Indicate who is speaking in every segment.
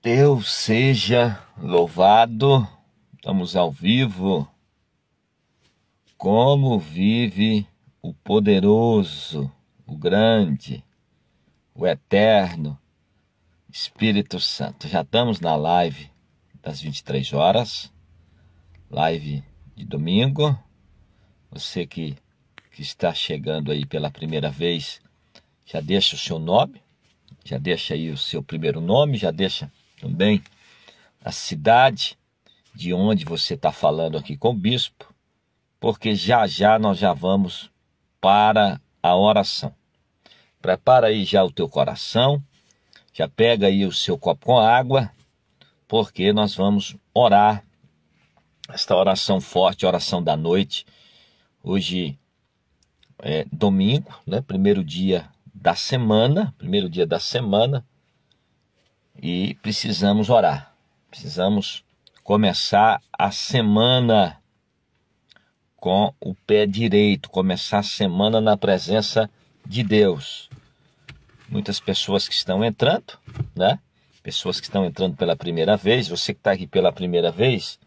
Speaker 1: Deus seja louvado. Estamos ao vivo. Como vive o poderoso, o grande, o eterno Espírito Santo. Já estamos na live das 23 horas, live de domingo. Você que, que está chegando aí pela primeira vez, já deixa o seu nome, já deixa aí o seu primeiro nome, já deixa também a cidade de onde você está falando aqui com o bispo, porque já já nós já vamos para a oração. Prepara aí já o teu coração, já pega aí o seu copo com água, porque nós vamos orar esta oração forte, oração da noite. Hoje é domingo, né? Primeiro dia da semana, primeiro dia da semana, e precisamos orar. Precisamos começar a semana com o pé direito, começar a semana na presença de Deus. Muitas pessoas que estão entrando, né? Pessoas que estão entrando pela primeira vez, você que está aqui pela primeira vez,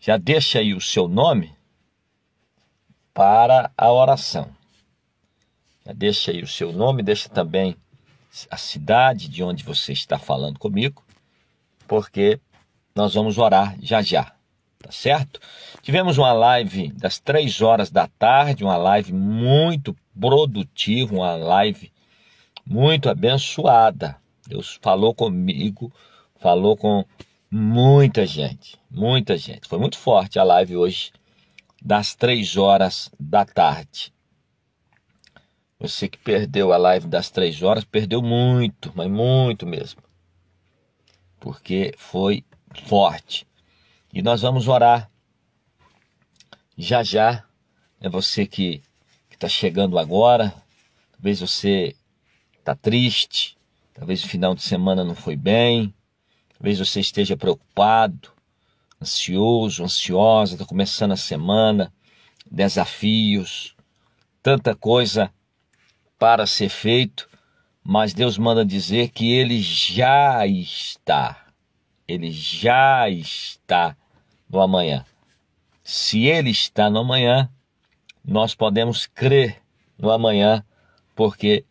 Speaker 1: já deixa aí o seu nome para a oração. Já deixa aí o seu nome, deixa também a cidade de onde você está falando comigo, porque nós vamos orar já já, tá certo? Tivemos uma live das três horas da tarde, uma live muito produtiva, uma live muito abençoada. Deus falou comigo, falou com muita gente, muita gente. Foi muito forte a live hoje das três horas da tarde. Você que perdeu a live das três horas, perdeu muito, mas muito mesmo. Porque foi forte. E nós vamos orar já já. É você que está chegando agora. Talvez você está triste. Talvez o final de semana não foi bem. Talvez você esteja preocupado, ansioso, ansiosa. Está começando a semana. Desafios. Tanta coisa para ser feito, mas Deus manda dizer que ele já está. Ele já está no amanhã. Se ele está no amanhã, nós podemos crer no amanhã, porque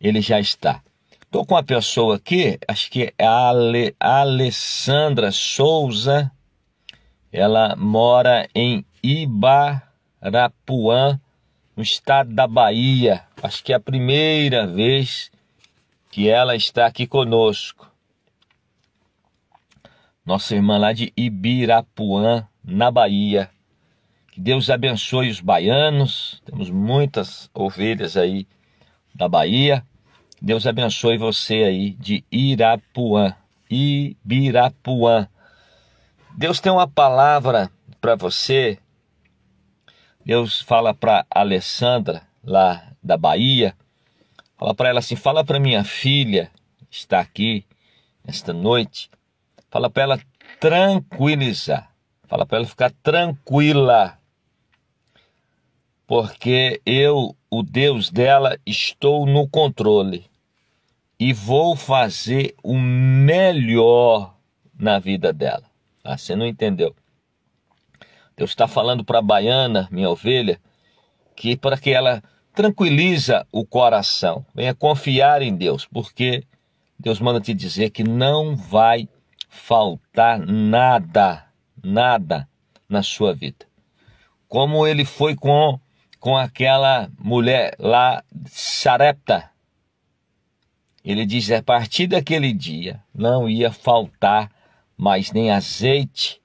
Speaker 1: ele já está. Estou com uma pessoa aqui, acho que é a Ale, Alessandra Souza. Ela mora em Ibarapuã, no estado da Bahia. Acho que é a primeira vez que ela está aqui conosco. Nossa irmã lá de Ibirapuã, na Bahia. Que Deus abençoe os baianos. Temos muitas ovelhas aí da Bahia. Que Deus abençoe você aí de Irapuã, Ibirapuã. Deus tem uma palavra para você Deus fala para Alessandra, lá da Bahia, fala para ela assim: fala para minha filha, está aqui esta noite, fala para ela tranquilizar, fala para ela ficar tranquila, porque eu, o Deus dela, estou no controle e vou fazer o melhor na vida dela. Ah, você não entendeu? Deus está falando para a baiana, minha ovelha, que para que ela tranquiliza o coração, venha confiar em Deus, porque Deus manda te dizer que não vai faltar nada, nada na sua vida. Como ele foi com com aquela mulher lá Sarepta. Ele diz: a partir daquele dia não ia faltar mais nem azeite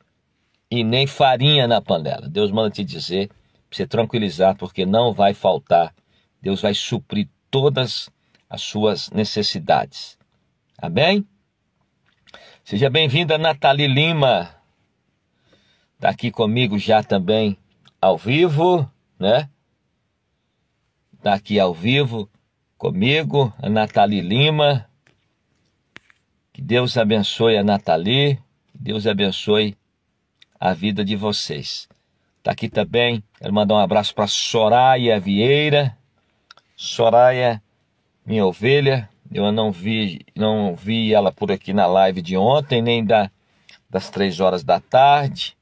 Speaker 1: e nem farinha na panela. Deus manda te dizer, para você tranquilizar, porque não vai faltar. Deus vai suprir todas as suas necessidades. Amém? Seja bem-vinda, Nathalie Lima. Está aqui comigo já também ao vivo, né? Está aqui ao vivo comigo, a Nathalie Lima. Que Deus abençoe a Nathalie. Que Deus abençoe a vida de vocês. Tá aqui também, quero mandar um abraço para Soraya Vieira. Soraya, minha ovelha, eu não vi, não vi ela por aqui na live de ontem, nem da, das três horas da tarde.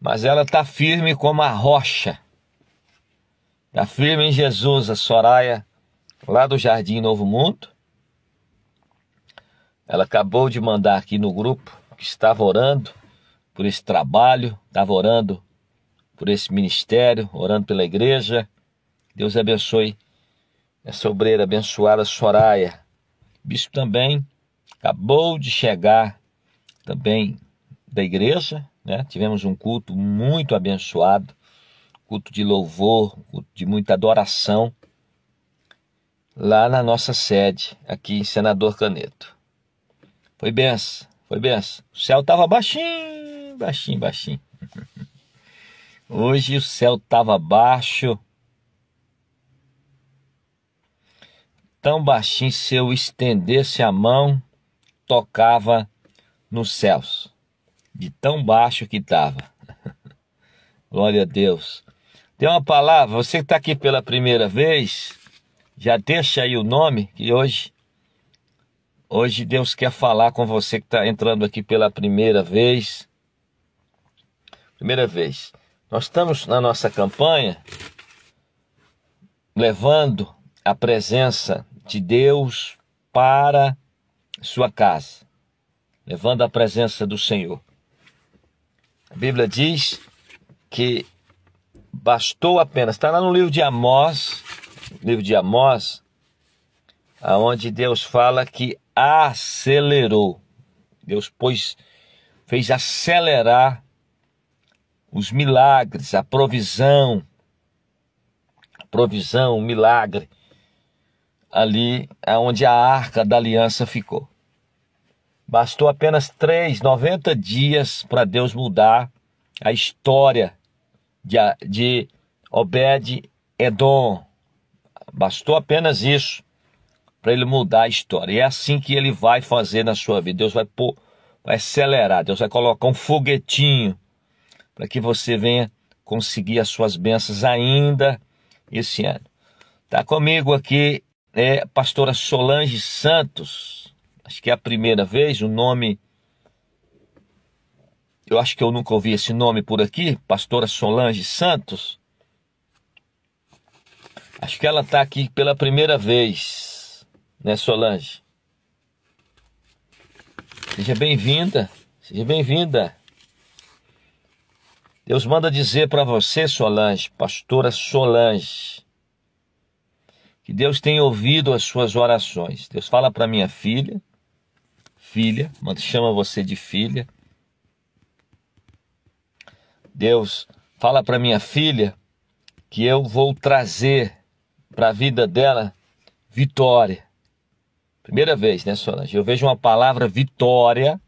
Speaker 1: Mas ela está firme como a rocha. Está firme em Jesus, a Soraya, lá do Jardim Novo Mundo. Ela acabou de mandar aqui no grupo que estava orando por esse trabalho, estava orando por esse ministério, orando pela igreja. Deus abençoe essa obreira abençoada Soraya. bispo também acabou de chegar também da igreja, né? Tivemos um culto muito abençoado, culto de louvor, culto de muita adoração lá na nossa sede, aqui em Senador Caneto. Foi benção, foi benção. O céu estava baixinho, baixinho, baixinho. Hoje o céu estava baixo. Tão baixinho, se eu estendesse a mão, tocava nos céus. De tão baixo que estava. Glória a Deus. Tem uma palavra, você que está aqui pela primeira vez, já deixa aí o nome, que hoje Hoje Deus quer falar com você que está entrando aqui pela primeira vez. Primeira vez. Nós estamos na nossa campanha levando a presença de Deus para sua casa, levando a presença do Senhor. A Bíblia diz que bastou apenas, está lá no livro de Amós, livro de Amós, aonde Deus fala que acelerou. Deus pois fez acelerar os milagres, a provisão, a provisão, o milagre, ali é onde a arca da aliança ficou. Bastou apenas três, 90 dias para Deus mudar a história de, de Obed Edom. Bastou apenas isso para ele mudar a história. E é assim que ele vai fazer na sua vida. Deus vai pô vai acelerar, Deus vai colocar um foguetinho para que você venha conseguir as suas bênçãos ainda esse ano. Tá comigo aqui é a pastora Solange Santos. Acho que é a primeira vez o nome eu acho que eu nunca ouvi esse nome por aqui, pastora Solange Santos. Acho que ela está aqui pela primeira vez, né, Solange? Seja bem-vinda, seja bem-vinda. Deus manda dizer para você, Solange, pastora Solange, que Deus tem ouvido as suas orações. Deus fala para minha filha, filha, chama você de filha. Deus fala para minha filha que eu vou trazer para a vida dela vitória. Primeira vez, né, Solange? Eu vejo uma palavra vitória,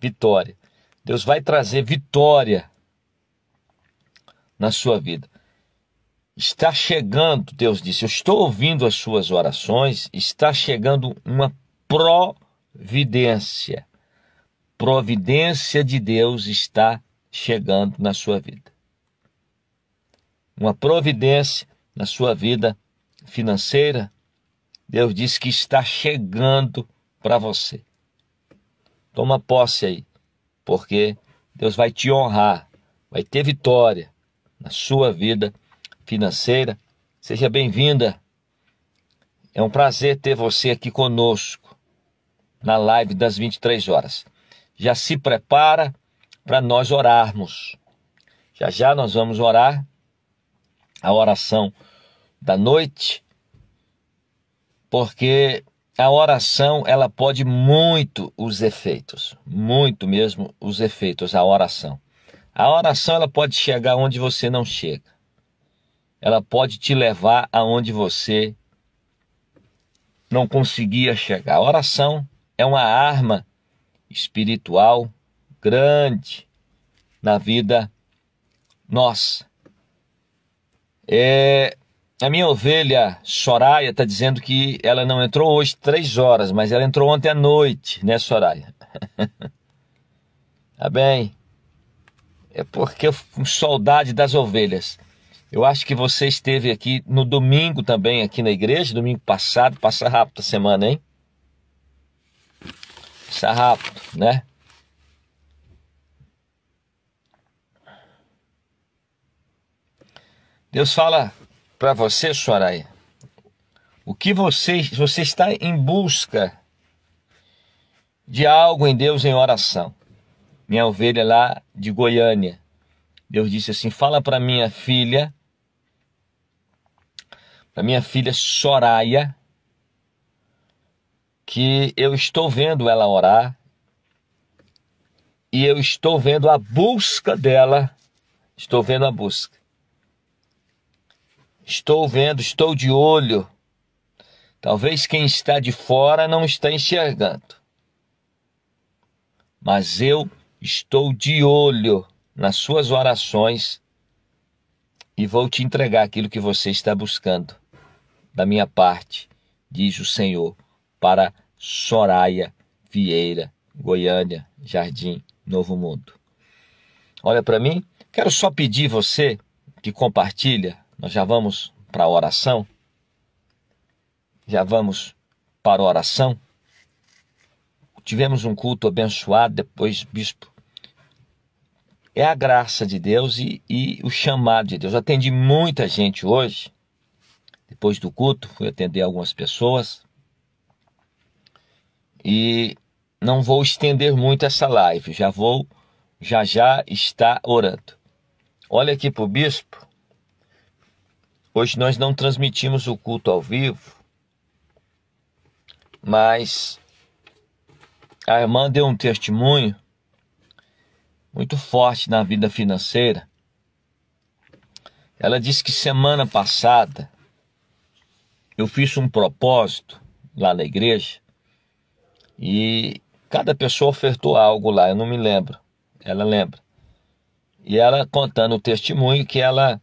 Speaker 1: vitória. Deus vai trazer vitória na sua vida. Está chegando, Deus disse, eu estou ouvindo as suas orações, está chegando uma providência. Providência de Deus está chegando na sua vida. Uma providência na sua vida financeira, Deus diz que está chegando para você. Toma posse aí, porque Deus vai te honrar, vai ter vitória, na sua vida financeira. Seja bem-vinda. É um prazer ter você aqui conosco na live das 23 horas. Já se prepara para nós orarmos. Já já nós vamos orar a oração da noite, porque a oração ela pode muito os efeitos, muito mesmo os efeitos a oração. A oração ela pode chegar onde você não chega. Ela pode te levar aonde você não conseguia chegar. A oração é uma arma espiritual grande na vida nossa. É, a minha ovelha Soraya está dizendo que ela não entrou hoje três horas, mas ela entrou ontem à noite, né, Soraya? tá bem é porque eu fico com saudade das ovelhas. Eu acho que você esteve aqui no domingo também, aqui na igreja, domingo passado. Passa rápido a semana, hein? Passa rápido, né? Deus fala para você, Soraya, o que você, você está em busca de algo em Deus em oração minha ovelha lá de Goiânia. Deus disse assim: Fala para minha filha, para minha filha Soraya, que eu estou vendo ela orar e eu estou vendo a busca dela. Estou vendo a busca. Estou vendo, estou de olho. Talvez quem está de fora não está enxergando. Mas eu Estou de olho nas suas orações e vou te entregar aquilo que você está buscando. Da minha parte, diz o Senhor, para Soraya Vieira, Goiânia, Jardim Novo Mundo. Olha para mim, quero só pedir você que compartilha, nós já vamos para a oração. Já vamos para a oração. Tivemos um culto abençoado, depois bispo é a graça de Deus e, e o chamado de Deus. Eu atendi muita gente hoje, depois do culto, fui atender algumas pessoas. E não vou estender muito essa live, já vou, já já está orando. Olha aqui para o bispo. Hoje nós não transmitimos o culto ao vivo, mas a irmã deu um testemunho muito forte na vida financeira. Ela disse que semana passada eu fiz um propósito lá na igreja e cada pessoa ofertou algo lá, eu não me lembro. Ela lembra. E ela contando o testemunho que ela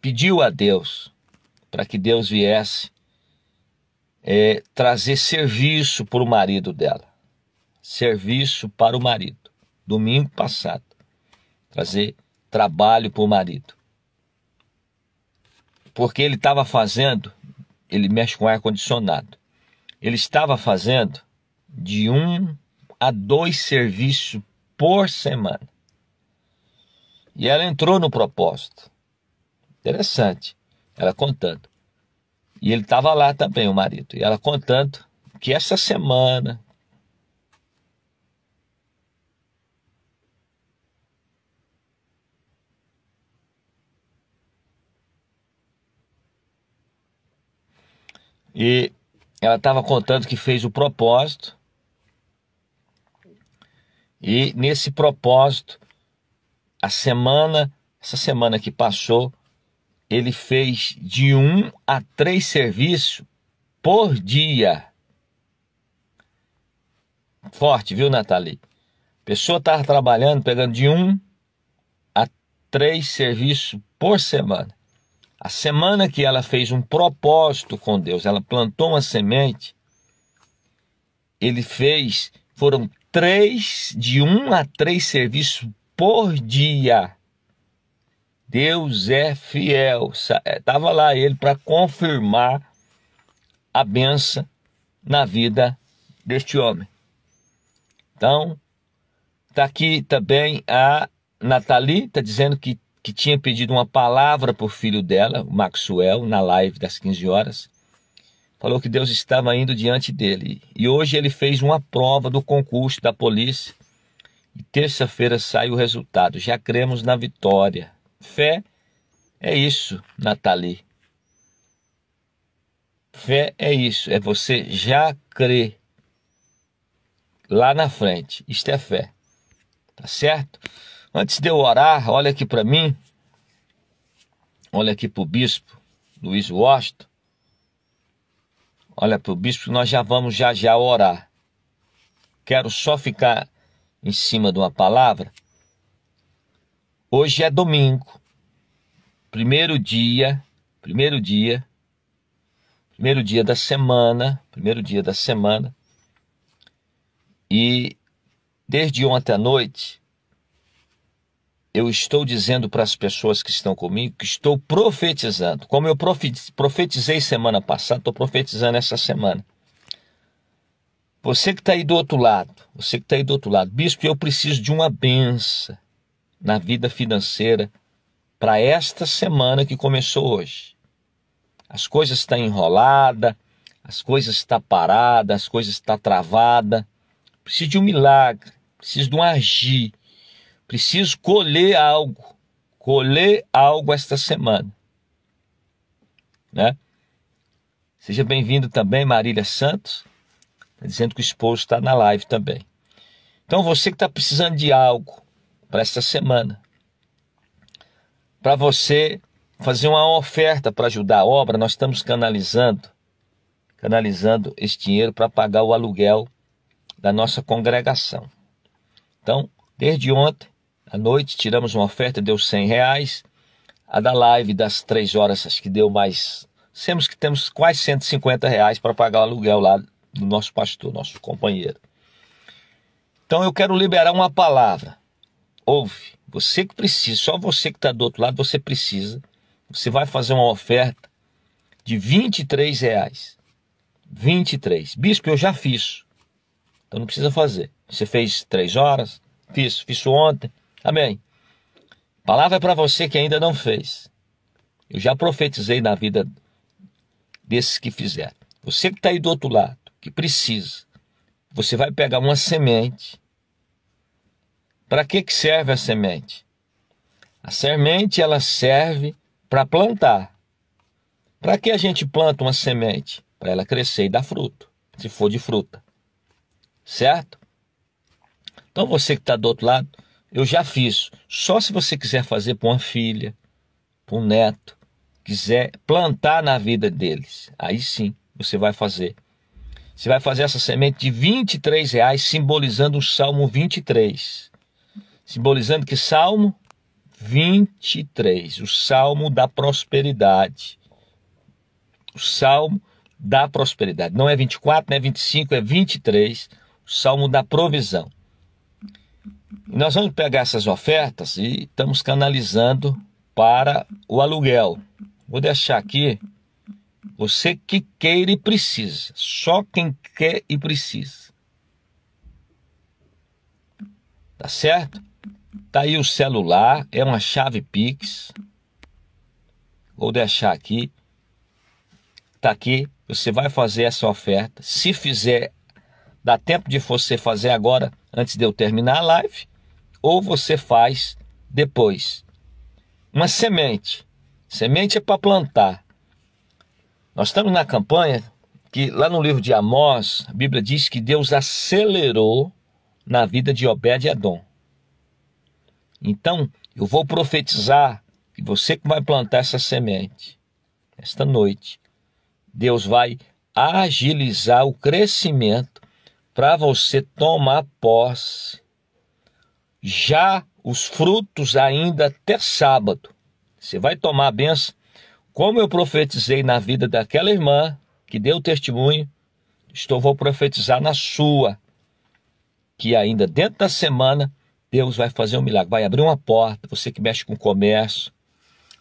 Speaker 1: pediu a Deus para que Deus viesse é, trazer serviço para o marido dela. Serviço para o marido domingo passado. Trazer trabalho para o marido. Porque ele estava fazendo, ele mexe com ar-condicionado. Ele estava fazendo de um a dois serviços por semana. E ela entrou no propósito. Interessante. Ela contando. E ele estava lá também, o marido. E ela contando que essa semana E ela estava contando que fez o propósito. E nesse propósito, a semana, essa semana que passou, ele fez de um a três serviços por dia. Forte, viu, Nathalie? A pessoa estava trabalhando, pegando de um a três serviços por semana. A semana que ela fez um propósito com Deus, ela plantou uma semente, ele fez, foram três, de um a três serviços por dia. Deus é fiel. Estava é, lá ele para confirmar a benção na vida deste homem. Então, está aqui também a Nathalie, está dizendo que que tinha pedido uma palavra por filho dela, Maxwell, na live das 15 horas, falou que Deus estava indo diante dele. E hoje ele fez uma prova do concurso da polícia. E terça-feira sai o resultado. Já cremos na vitória. Fé é isso, Nathalie. Fé é isso, é você já crer lá na frente. Isto é fé. Tá certo? Antes de eu orar, olha aqui para mim, olha aqui para o bispo Luiz Washington, olha para o bispo, nós já vamos já já orar. Quero só ficar em cima de uma palavra. Hoje é domingo, primeiro dia, primeiro dia, primeiro dia da semana, primeiro dia da semana, e desde ontem à noite eu estou dizendo para as pessoas que estão comigo que estou profetizando. Como eu profetizei semana passada, estou profetizando essa semana. Você que está aí do outro lado, você que está aí do outro lado, bispo, eu preciso de uma benção na vida financeira para esta semana que começou hoje. As coisas estão enrolada, as coisas estão paradas, as coisas estão travada. Preciso de um milagre, preciso de um agir Preciso colher algo, colher algo esta semana. Né? Seja bem-vindo também, Marília Santos. Está dizendo que o esposo está na live também. Então, você que está precisando de algo para esta semana, para você fazer uma oferta para ajudar a obra, nós estamos canalizando, canalizando esse dinheiro para pagar o aluguel da nossa congregação. Então, desde ontem, à noite, tiramos uma oferta, deu 100 reais. A da live das três horas, acho que deu mais. Temos que temos quase 150 reais para pagar o aluguel lá do nosso pastor, nosso companheiro. Então eu quero liberar uma palavra. Ouve, você que precisa, só você que está do outro lado, você precisa. Você vai fazer uma oferta de 23 reais. 23. Bispo, eu já fiz. Então não precisa fazer. Você fez três horas, fiz, fiz ontem, Amém. Palavra para você que ainda não fez. Eu já profetizei na vida desses que fizeram. Você que está aí do outro lado, que precisa, você vai pegar uma semente. Para que, que serve a semente? A semente ela serve para plantar. Para que a gente planta uma semente? Para ela crescer e dar fruto, se for de fruta. Certo? Então você que está do outro lado, eu já fiz. Só se você quiser fazer para uma filha, para um neto, quiser plantar na vida deles, aí sim você vai fazer. Você vai fazer essa semente de 23 reais, simbolizando o Salmo 23. Simbolizando que Salmo 23, o Salmo da prosperidade. O Salmo da prosperidade. Não é 24, não é 25, é 23, o Salmo da provisão. E nós vamos pegar essas ofertas e estamos canalizando para o aluguel. Vou deixar aqui você que queira e precisa, só quem quer e precisa. Tá certo? Tá aí o celular, é uma chave Pix. Vou deixar aqui. Tá aqui, você vai fazer essa oferta. Se fizer Dá tempo de você fazer agora, antes de eu terminar a live, ou você faz depois. Uma semente. Semente é para plantar. Nós estamos na campanha que lá no livro de Amós, a Bíblia diz que Deus acelerou na vida de Obed e Adão. Então, eu vou profetizar que você que vai plantar essa semente esta noite, Deus vai agilizar o crescimento para você tomar posse já os frutos ainda até sábado. Você vai tomar a benção, como eu profetizei na vida daquela irmã que deu testemunho, estou vou profetizar na sua, que ainda dentro da semana Deus vai fazer um milagre, vai abrir uma porta, você que mexe com o comércio,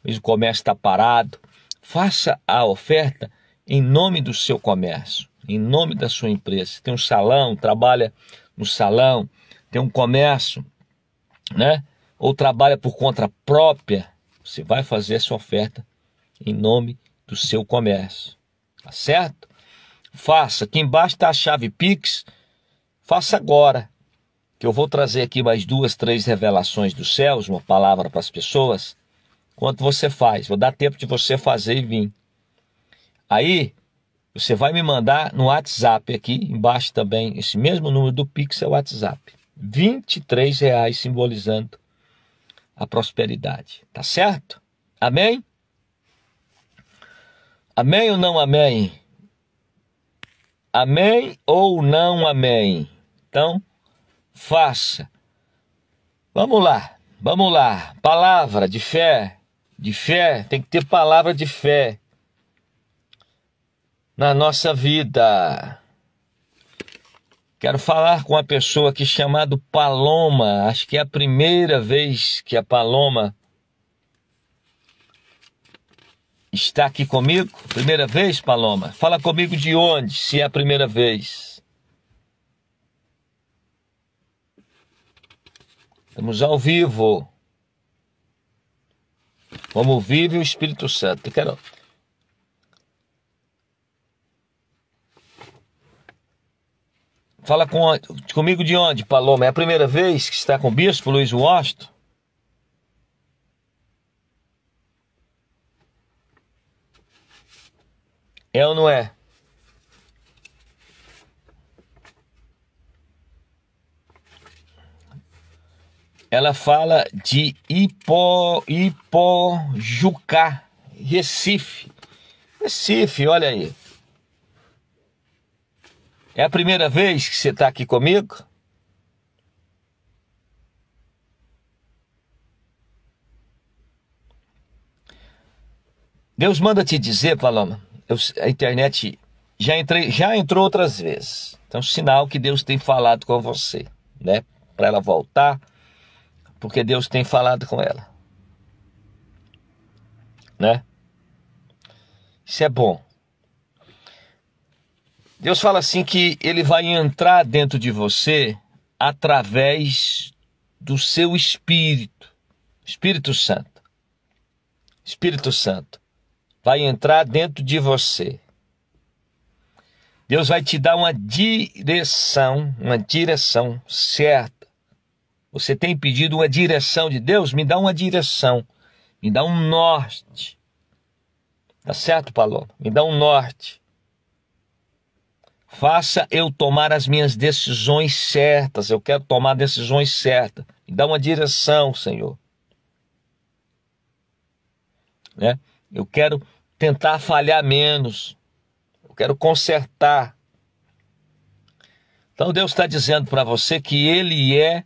Speaker 1: o comércio está parado, faça a oferta em nome do seu comércio em nome da sua empresa. Você tem um salão, trabalha no salão, tem um comércio, né? Ou trabalha por conta própria, você vai fazer essa oferta em nome do seu comércio, tá certo? Faça. Aqui embaixo está a chave Pix. Faça agora, que eu vou trazer aqui mais duas, três revelações dos céus, uma palavra para as pessoas. Quanto você faz? Vou dar tempo de você fazer e vir. Aí você vai me mandar no WhatsApp aqui, embaixo também, esse mesmo número do Pix é o WhatsApp. R$ reais simbolizando a prosperidade, tá certo? Amém? Amém ou não amém? Amém ou não amém? Então, faça. Vamos lá, vamos lá. Palavra de fé, de fé, tem que ter palavra de fé na nossa vida. Quero falar com uma pessoa aqui chamada Paloma. Acho que é a primeira vez que a Paloma está aqui comigo. Primeira vez, Paloma? Fala comigo de onde, se é a primeira vez. Estamos ao vivo. Como vive o Espírito Santo. Eu quero Fala com, comigo de onde, Paloma? É a primeira vez que está com o bispo Luiz Washington? É ou não é? Ela fala de Ipo, Ipojucá, Recife. Recife, olha aí. É a primeira vez que você está aqui comigo? Deus manda te dizer, Paloma. Eu, a internet já, entrei, já entrou outras vezes. Então, é sinal que Deus tem falado com você, né? Para ela voltar, porque Deus tem falado com ela, né? Isso é bom. Deus fala assim que ele vai entrar dentro de você através do seu espírito. Espírito Santo. Espírito Santo vai entrar dentro de você. Deus vai te dar uma direção, uma direção certa. Você tem pedido uma direção de Deus? Me dá uma direção, me dá um norte. Tá certo, Paloma? Me dá um norte. Faça eu tomar as minhas decisões certas. Eu quero tomar decisões certas. Me dá uma direção, Senhor. Né? Eu quero tentar falhar menos. Eu quero consertar. Então Deus está dizendo para você que Ele é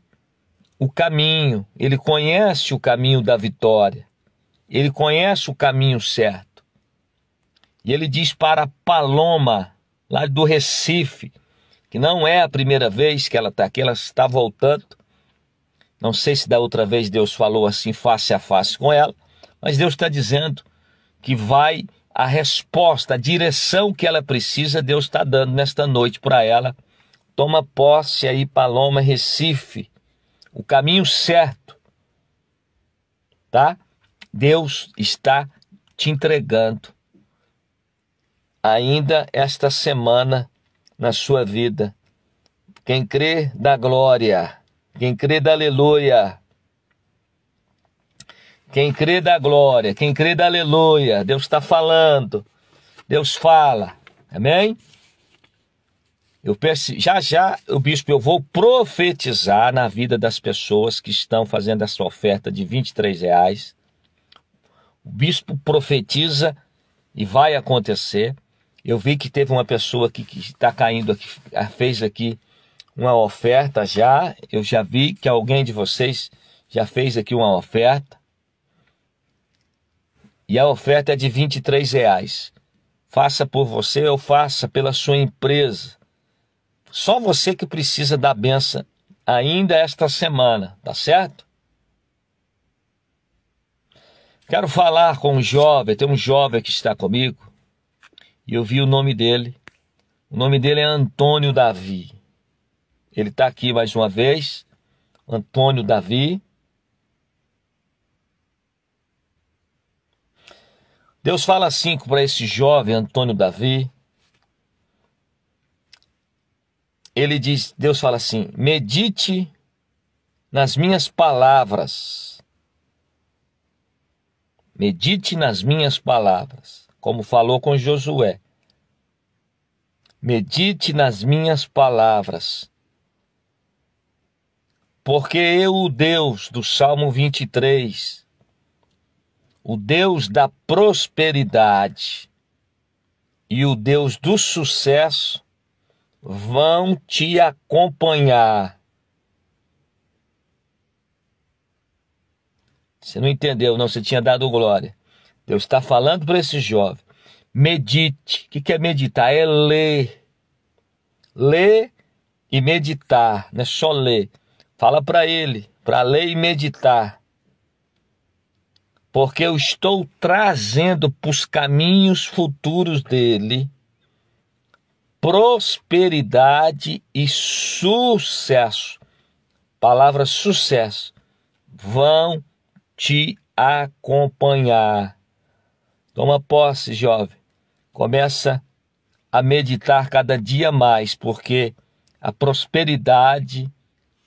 Speaker 1: o caminho. Ele conhece o caminho da vitória. Ele conhece o caminho certo. E ele diz para Paloma lá do Recife, que não é a primeira vez que ela está aqui, ela está voltando. Não sei se da outra vez Deus falou assim face a face com ela, mas Deus está dizendo que vai a resposta, a direção que ela precisa, Deus está dando nesta noite para ela. Toma posse aí, Paloma Recife, o caminho certo, tá? Deus está te entregando ainda esta semana na sua vida. Quem crê, dá glória. Quem crê, da aleluia. Quem crê, dá glória. Quem crê, da aleluia. Deus está falando. Deus fala. Amém? Eu perce... Já já, o bispo, eu vou profetizar na vida das pessoas que estão fazendo essa oferta de 23 reais. O bispo profetiza e vai acontecer. Eu vi que teve uma pessoa aqui que está caindo aqui, fez aqui uma oferta já. Eu já vi que alguém de vocês já fez aqui uma oferta. E a oferta é de 23 reais. Faça por você ou faça pela sua empresa. Só você que precisa da benção ainda esta semana, tá certo? Quero falar com um jovem, tem um jovem que está comigo e eu vi o nome dele. O nome dele é Antônio Davi. Ele está aqui mais uma vez. Antônio Davi. Deus fala assim para esse jovem Antônio Davi. Ele diz, Deus fala assim: "Medite nas minhas palavras. Medite nas minhas palavras como falou com Josué. Medite nas minhas palavras. Porque eu, o Deus do Salmo 23, o Deus da prosperidade e o Deus do sucesso, vão te acompanhar. Você não entendeu, não? Você tinha dado glória. Deus está falando para esse jovem. Medite. O que é meditar? É ler. Ler e meditar. Não é só ler. Fala para ele, para ler e meditar. Porque eu estou trazendo para os caminhos futuros dele prosperidade e sucesso. Palavra sucesso vão te acompanhar. Toma posse, jovem. Começa a meditar cada dia mais, porque a prosperidade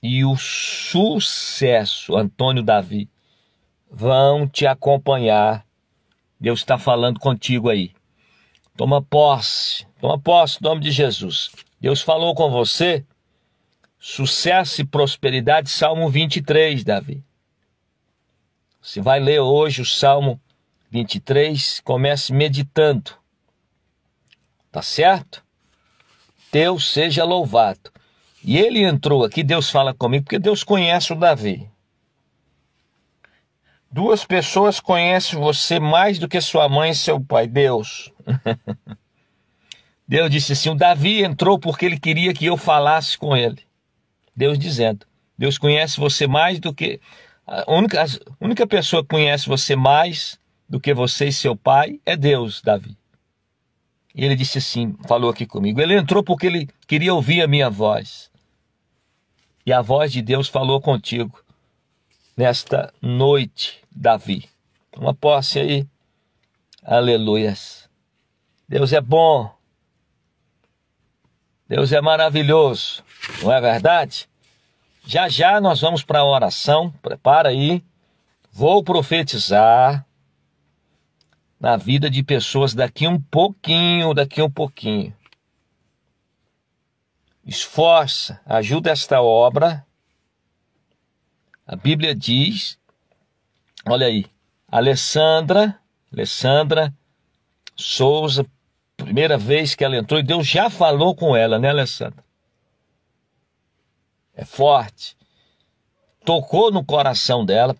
Speaker 1: e o sucesso, Antônio Davi, vão te acompanhar. Deus está falando contigo aí. Toma posse, toma posse em nome de Jesus. Deus falou com você. Sucesso e prosperidade, Salmo 23, Davi. Você vai ler hoje o Salmo 23, comece meditando. Tá certo? Deus seja louvado. E ele entrou aqui, Deus fala comigo, porque Deus conhece o Davi. Duas pessoas conhecem você mais do que sua mãe e seu pai, Deus. Deus disse assim: o Davi entrou porque ele queria que eu falasse com ele. Deus dizendo: Deus conhece você mais do que. A única, a única pessoa que conhece você mais do que você e seu pai é Deus, Davi. E ele disse assim, falou aqui comigo. Ele entrou porque ele queria ouvir a minha voz. E a voz de Deus falou contigo nesta noite, Davi. Uma posse aí. Aleluias. Deus é bom. Deus é maravilhoso. Não é verdade? Já já nós vamos para a oração. Prepara aí. Vou profetizar na vida de pessoas daqui um pouquinho, daqui um pouquinho. Esforça, ajuda esta obra. A Bíblia diz, olha aí, Alessandra, Alessandra Souza, primeira vez que ela entrou, e Deus já falou com ela, né, Alessandra? É forte. Tocou no coração dela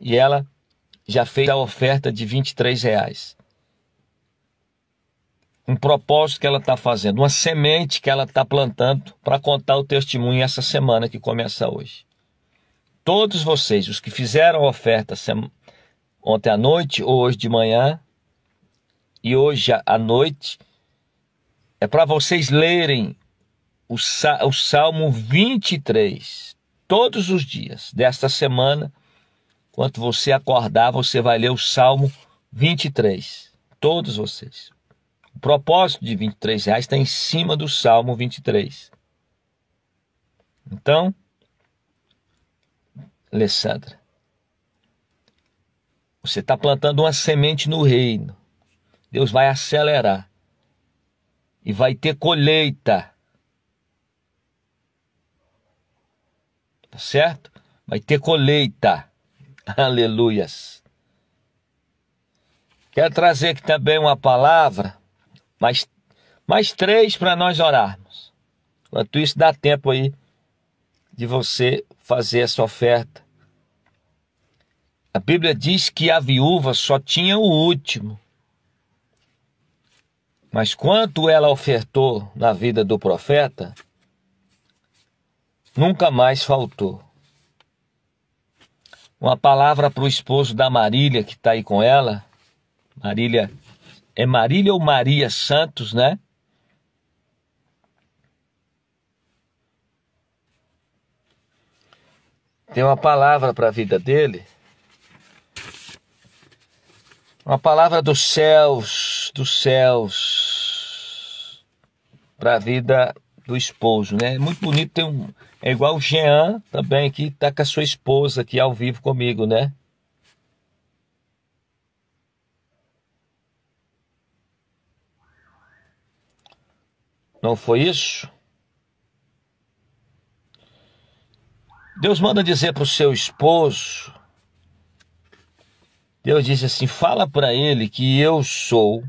Speaker 1: e ela já fez a oferta de 23 reais. Um propósito que ela está fazendo, uma semente que ela está plantando para contar o testemunho essa semana que começa hoje. Todos vocês, os que fizeram a oferta ontem à noite, ou hoje de manhã, e hoje à noite, é para vocês lerem o, o Salmo 23, todos os dias desta semana quando você acordar, você vai ler o Salmo 23. Todos vocês. O propósito de 23 reais está em cima do Salmo 23. Então, Alessandra, você está plantando uma semente no reino. Deus vai acelerar e vai ter colheita. Tá certo? Vai ter colheita. Aleluias. Quero trazer aqui também uma palavra, mais, mais três para nós orarmos. Enquanto isso, dá tempo aí de você fazer essa oferta. A Bíblia diz que a viúva só tinha o último. Mas quanto ela ofertou na vida do profeta, nunca mais faltou. Uma palavra para o esposo da Marília, que está aí com ela. Marília. É Marília ou Maria Santos, né? Tem uma palavra para a vida dele. Uma palavra dos céus, dos céus, para a vida do esposo, né? É muito bonito, tem um, é igual o Jean também, que está com a sua esposa aqui ao vivo comigo, né? Não foi isso? Deus manda dizer para o seu esposo. Deus diz assim: fala para ele que eu sou,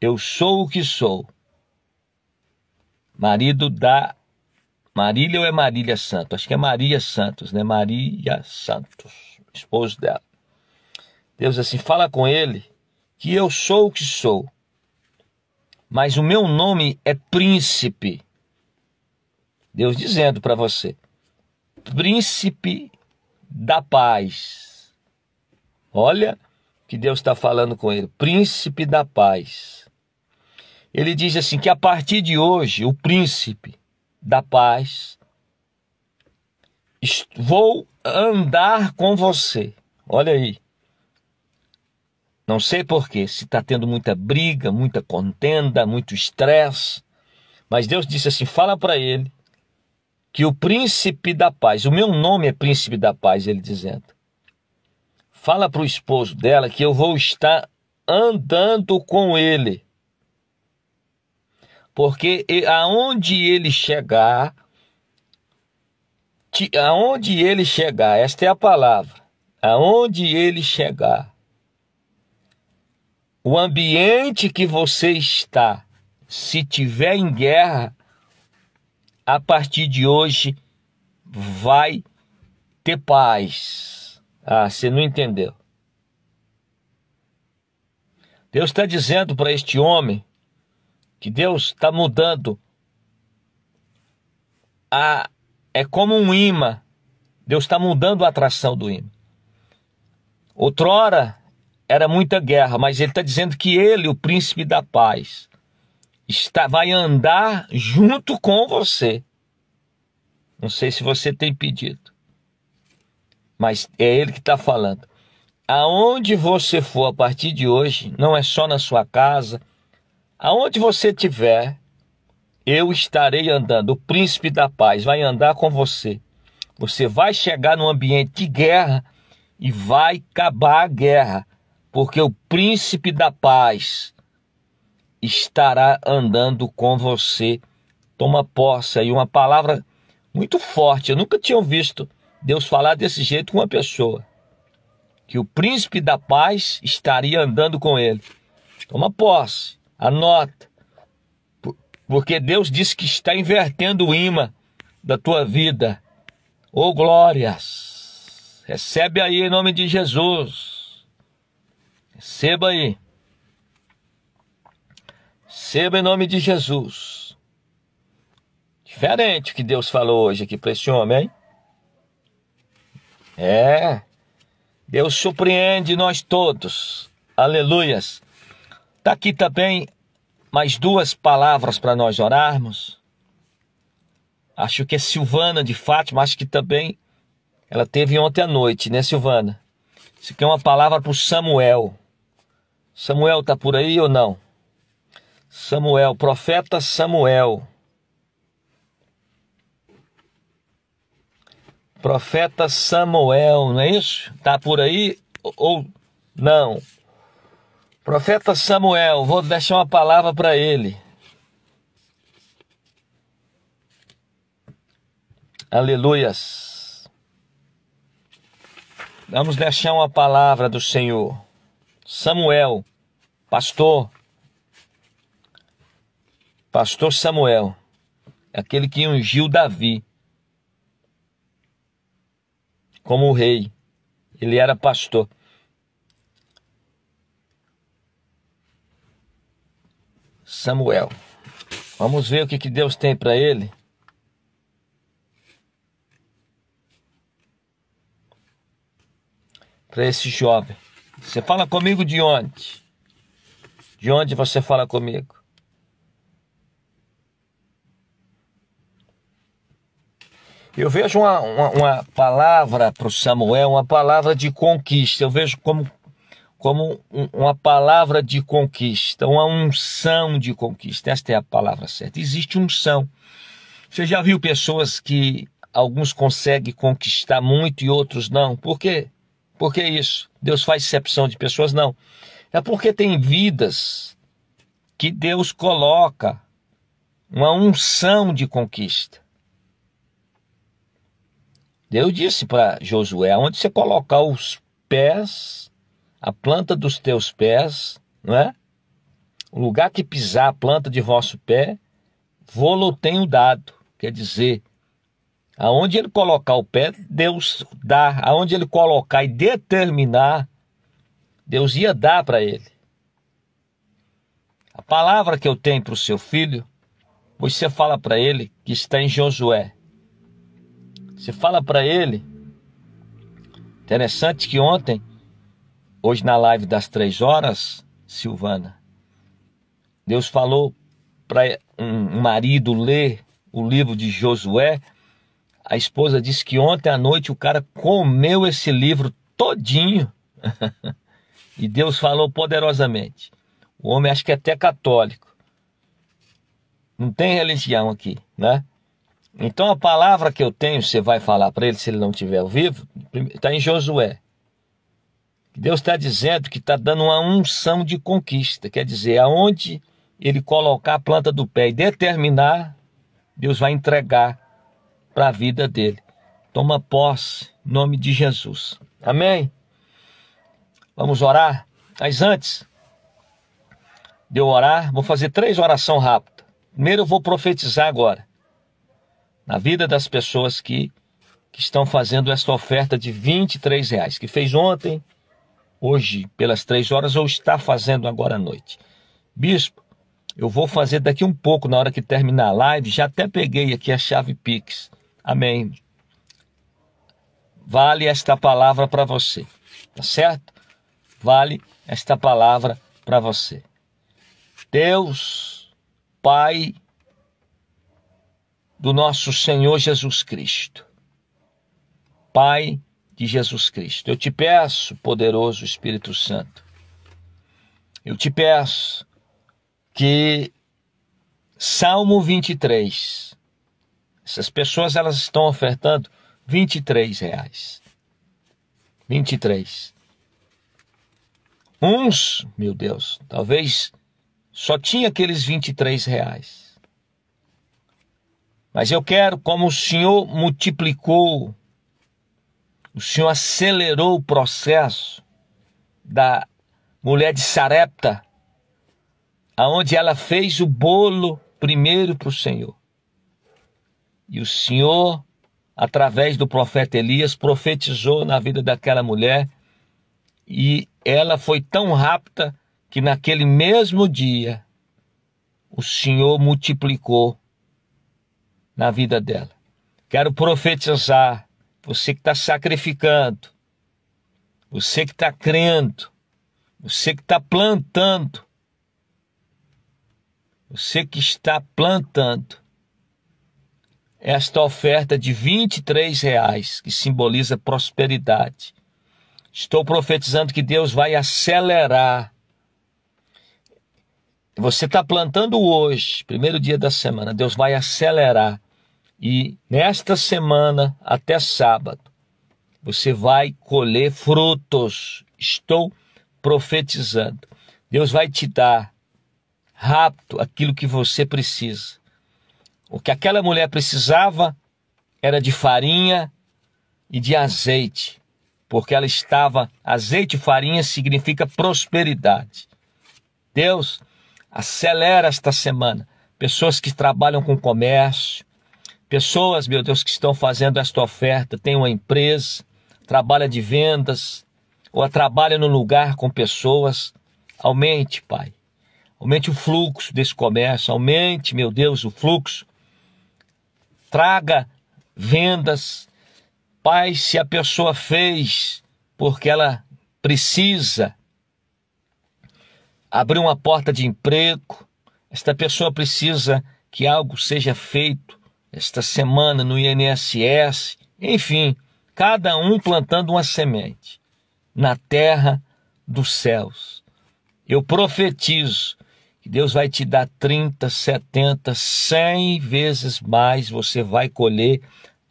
Speaker 1: eu sou o que sou, marido da Marília ou é Marília Santos? Acho que é Maria Santos, né? Maria Santos, esposo dela. Deus assim, fala com ele que eu sou o que sou, mas o meu nome é príncipe. Deus dizendo para você, príncipe da paz. Olha que Deus está falando com ele, príncipe da paz. Ele diz assim que a partir de hoje o príncipe da paz. Vou andar com você. Olha aí. Não sei porquê, se está tendo muita briga, muita contenda, muito estresse. Mas Deus disse assim: fala para ele que o príncipe da paz, o meu nome é príncipe da paz, ele dizendo. Fala para o esposo dela que eu vou estar andando com ele. Porque aonde ele chegar, aonde ele chegar, esta é a palavra, aonde ele chegar, o ambiente que você está, se tiver em guerra, a partir de hoje vai ter paz. Ah, você não entendeu. Deus está dizendo para este homem que Deus está mudando. A, é como um imã. Deus está mudando a atração do imã. Outrora era muita guerra, mas ele está dizendo que ele, o príncipe da paz, está, vai andar junto com você. Não sei se você tem pedido, mas é ele que está falando. Aonde você for a partir de hoje, não é só na sua casa, Aonde você tiver, eu estarei andando. O príncipe da paz vai andar com você. Você vai chegar num ambiente de guerra e vai acabar a guerra, porque o príncipe da paz estará andando com você. Toma posse aí uma palavra muito forte. Eu nunca tinha visto Deus falar desse jeito com uma pessoa. Que o príncipe da paz estaria andando com ele. Toma posse. Anota. Porque Deus disse que está invertendo o imã da tua vida. Oh, glórias! Recebe aí em nome de Jesus. Receba aí. Receba em nome de Jesus. Diferente o que Deus falou hoje aqui para esse homem, hein? É. Deus surpreende nós todos. Aleluias. Está aqui também mais duas palavras para nós orarmos. Acho que é Silvana de Fátima, acho que também ela teve ontem à noite, né, Silvana? Isso aqui é uma palavra para o Samuel. Samuel está por aí ou não? Samuel, profeta Samuel. Profeta Samuel, não é isso? Está por aí ou não? Profeta Samuel, vou deixar uma palavra para ele. Aleluias. Vamos deixar uma palavra do Senhor. Samuel, pastor. Pastor Samuel, aquele que ungiu Davi como rei. Ele era pastor. Samuel. Vamos ver o que, que Deus tem para ele. Para esse jovem. Você fala comigo de onde? De onde você fala comigo? Eu vejo uma, uma, uma palavra para o Samuel, uma palavra de conquista. Eu vejo como como uma palavra de conquista, uma unção de conquista. Esta é a palavra certa. Existe unção. Você já viu pessoas que alguns conseguem conquistar muito e outros não? Por quê? Por que isso? Deus faz exceção de pessoas? Não. É porque tem vidas que Deus coloca uma unção de conquista. Deus disse para Josué: onde você colocar os pés, a planta dos teus pés, não é? O lugar que pisar a planta de vosso pé, vou-lo tenho dado. Quer dizer, aonde ele colocar o pé, Deus dá. Aonde ele colocar e determinar, Deus ia dar para ele. A palavra que eu tenho para o seu filho, você fala para ele que está em Josué. Você fala para ele. Interessante que ontem Hoje na live das três horas, Silvana, Deus falou para um marido ler o livro de Josué. A esposa disse que ontem à noite o cara comeu esse livro todinho. e Deus falou poderosamente. O homem acho que é até católico. Não tem religião aqui, né? Então a palavra que eu tenho, você vai falar para ele se ele não tiver ao vivo, está em Josué. Deus está dizendo que está dando uma unção de conquista, quer dizer, aonde ele colocar a planta do pé e determinar, Deus vai entregar para a vida dele. Toma posse, em nome de Jesus. Amém? Vamos orar? Mas antes de eu orar, vou fazer três orações rápidas. Primeiro, eu vou profetizar agora na vida das pessoas que, que estão fazendo essa oferta de 23 reais, que fez ontem, hoje pelas três horas ou está fazendo agora à noite. Bispo, eu vou fazer daqui um pouco, na hora que terminar a live, já até peguei aqui a chave Pix. Amém. Vale esta palavra para você, tá certo? Vale esta palavra para você. Deus, Pai do nosso Senhor Jesus Cristo, Pai de Jesus Cristo. Eu te peço, poderoso Espírito Santo, eu te peço que Salmo 23, essas pessoas elas estão ofertando 23 reais. 23. Uns, meu Deus, talvez só tinha aqueles 23 reais. Mas eu quero, como o Senhor multiplicou o Senhor acelerou o processo da mulher de Sarepta, aonde ela fez o bolo primeiro para o Senhor. E o Senhor, através do profeta Elias, profetizou na vida daquela mulher e ela foi tão rápida que naquele mesmo dia o Senhor multiplicou na vida dela. Quero profetizar você que está sacrificando, você que está crendo, você que está plantando, você que está plantando esta oferta de 23 reais, que simboliza prosperidade. Estou profetizando que Deus vai acelerar. Você está plantando hoje, primeiro dia da semana, Deus vai acelerar e nesta semana até sábado, você vai colher frutos. Estou profetizando. Deus vai te dar rápido aquilo que você precisa. O que aquela mulher precisava era de farinha e de azeite, porque ela estava. Azeite e farinha significa prosperidade. Deus acelera esta semana. Pessoas que trabalham com comércio, Pessoas, meu Deus, que estão fazendo esta oferta, tem uma empresa, trabalha de vendas, ou trabalha no lugar com pessoas. Aumente, Pai. Aumente o fluxo desse comércio, aumente, meu Deus, o fluxo. Traga vendas. Pai, se a pessoa fez porque ela precisa abrir uma porta de emprego, esta pessoa precisa que algo seja feito esta semana no INSS, enfim, cada um plantando uma semente na terra dos céus. Eu profetizo que Deus vai te dar 30, 70, 100 vezes mais, você vai colher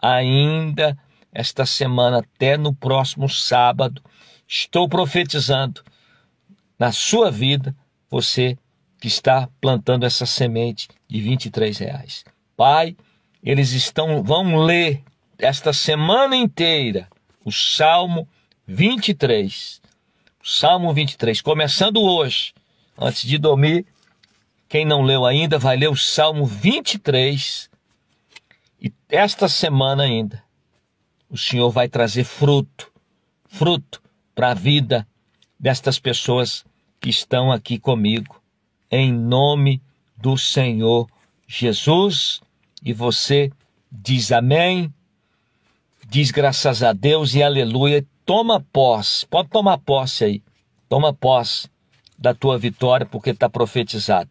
Speaker 1: ainda esta semana até no próximo sábado. Estou profetizando na sua vida, você que está plantando essa semente de 23 reais. Pai, eles estão vão ler esta semana inteira o Salmo 23. O Salmo 23, começando hoje, antes de dormir, quem não leu ainda vai ler o Salmo 23. E esta semana ainda, o Senhor vai trazer fruto, fruto para a vida destas pessoas que estão aqui comigo. Em nome do Senhor Jesus. E você diz amém, diz graças a Deus e aleluia. Toma posse, pode tomar posse aí. Toma posse da tua vitória, porque está profetizado.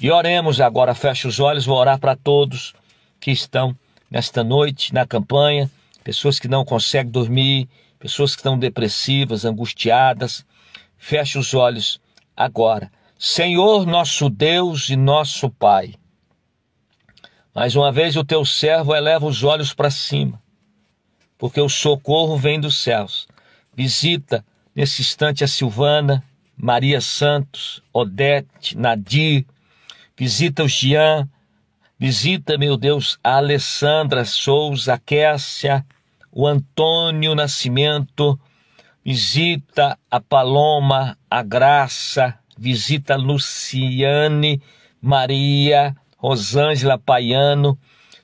Speaker 1: E oremos agora, fecha os olhos, vou orar para todos que estão nesta noite na campanha, pessoas que não conseguem dormir, pessoas que estão depressivas, angustiadas. Fecha os olhos agora. Senhor, nosso Deus e nosso Pai. Mais uma vez o teu servo eleva os olhos para cima, porque o socorro vem dos céus. Visita nesse instante a Silvana, Maria Santos, Odete, Nadir, visita o Jean, visita, meu Deus, a Alessandra Souza, a Kécia, o Antônio Nascimento, visita a Paloma, a Graça, visita a Luciane, Maria, Rosângela Paiano.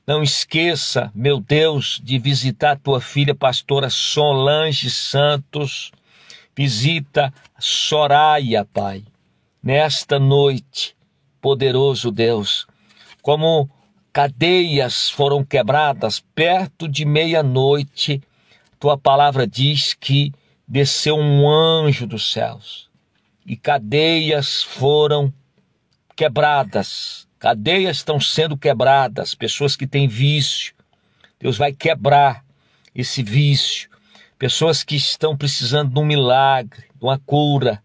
Speaker 1: Não esqueça, meu Deus, de visitar tua filha, pastora Solange Santos. Visita Soraya, Pai, nesta noite, poderoso Deus. Como cadeias foram quebradas perto de meia-noite, tua palavra diz que desceu um anjo dos céus e cadeias foram quebradas Cadeias estão sendo quebradas, pessoas que têm vício. Deus vai quebrar esse vício. Pessoas que estão precisando de um milagre, de uma cura.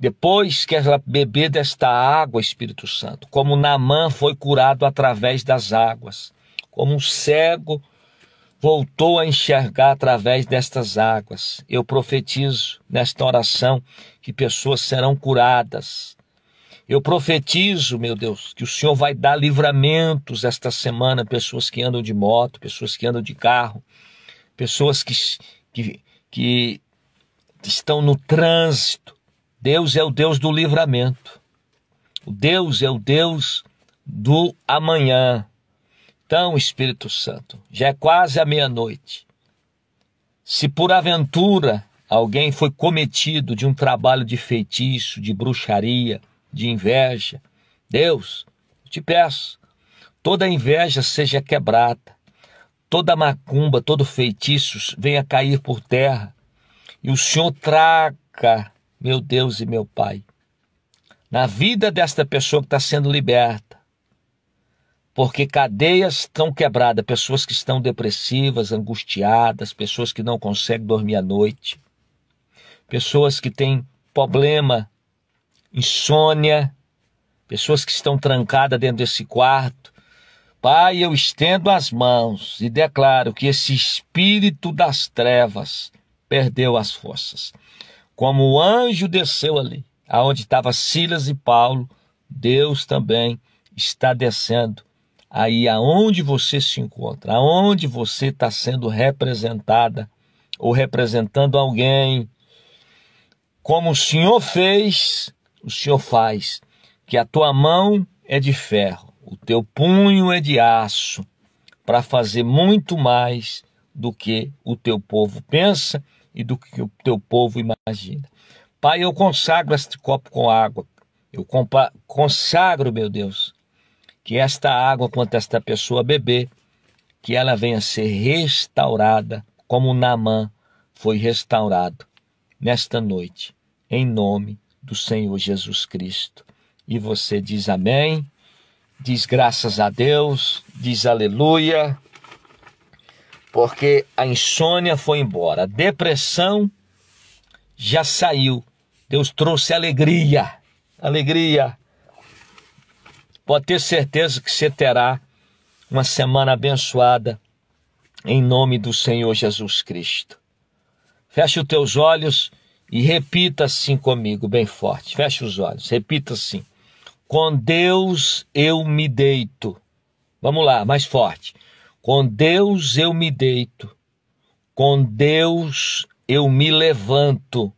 Speaker 1: Depois que ela beber desta água, Espírito Santo, como Naamã foi curado através das águas, como um cego voltou a enxergar através destas águas. Eu profetizo nesta oração que pessoas serão curadas, eu profetizo, meu Deus, que o Senhor vai dar livramentos esta semana, pessoas que andam de moto, pessoas que andam de carro, pessoas que, que, que estão no trânsito. Deus é o Deus do livramento. O Deus é o Deus do amanhã. Então, Espírito Santo, já é quase a meia-noite. Se por aventura alguém foi cometido de um trabalho de feitiço, de bruxaria, de inveja. Deus, te peço, toda inveja seja quebrada, toda macumba, todo feitiço venha cair por terra, e o Senhor traga, meu Deus e meu Pai, na vida desta pessoa que está sendo liberta, porque cadeias estão quebradas, pessoas que estão depressivas, angustiadas, pessoas que não conseguem dormir à noite, pessoas que têm problema insônia, pessoas que estão trancadas dentro desse quarto. Pai, eu estendo as mãos e declaro que esse espírito das trevas perdeu as forças. Como o anjo desceu ali, aonde estava Silas e Paulo, Deus também está descendo aí aonde você se encontra, aonde você está sendo representada ou representando alguém, como o Senhor fez o Senhor faz, que a tua mão é de ferro, o teu punho é de aço, para fazer muito mais do que o teu povo pensa e do que o teu povo imagina. Pai, eu consagro este copo com água. Eu consagro, meu Deus, que esta água, quanto esta pessoa beber, que ela venha ser restaurada, como Naamã foi restaurado nesta noite, em nome do Senhor Jesus Cristo. E você diz amém, diz graças a Deus, diz aleluia, porque a insônia foi embora, a depressão já saiu. Deus trouxe alegria, alegria. Pode ter certeza que você terá uma semana abençoada em nome do Senhor Jesus Cristo. Feche os teus olhos e repita assim comigo, bem forte. Feche os olhos. Repita assim: Com Deus eu me deito. Vamos lá, mais forte. Com Deus eu me deito. Com Deus eu me levanto.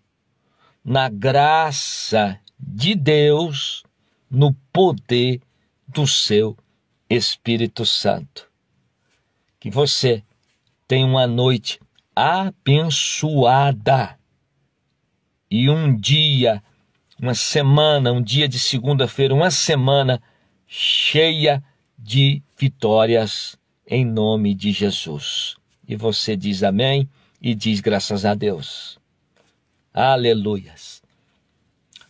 Speaker 1: Na graça de Deus, no poder do seu Espírito Santo. Que você tenha uma noite abençoada e um dia, uma semana, um dia de segunda-feira, uma semana cheia de vitórias em nome de Jesus. E você diz amém e diz graças a Deus. Aleluias.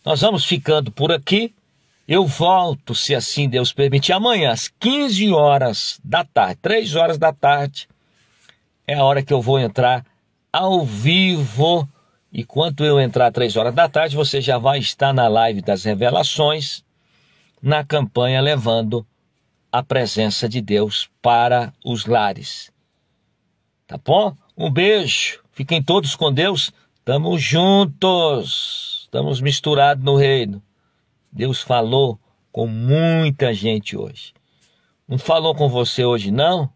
Speaker 1: Nós vamos ficando por aqui. Eu volto, se assim Deus permitir, amanhã às 15 horas da tarde, 3 horas da tarde, é a hora que eu vou entrar ao vivo Enquanto eu entrar às três horas da tarde, você já vai estar na live das revelações, na campanha levando a presença de Deus para os lares. Tá bom? Um beijo. Fiquem todos com Deus. Estamos juntos. Estamos misturados no reino. Deus falou com muita gente hoje. Não falou com você hoje não,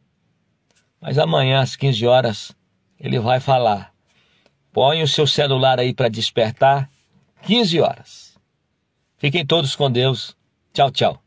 Speaker 1: mas amanhã às 15 horas ele vai falar. Põe o seu celular aí para despertar, 15 horas. Fiquem todos com Deus. Tchau, tchau.